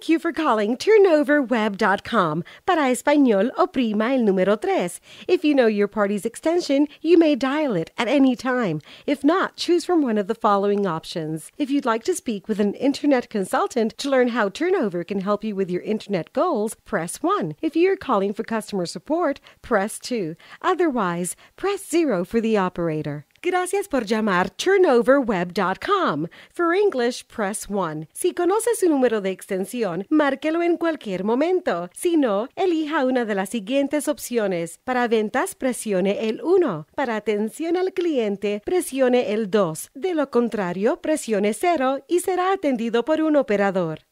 Thank you for calling turnoverweb.com para español oprima el número tres. If you know your party's extension, you may dial it at any time. If not, choose from one of the following options. If you'd like to speak with an internet consultant to learn how Turnover can help you with your internet goals, press 1. If you're calling for customer support, press 2. Otherwise, press 0 for the operator. Gracias por llamar turnoverweb.com. For English, press 1. Si conoce su número de extensión, márquelo en cualquier momento. Si no, elija una de las siguientes opciones. Para ventas, presione el 1. Para atención al cliente, presione el 2. De lo contrario, presione 0 y será atendido por un operador.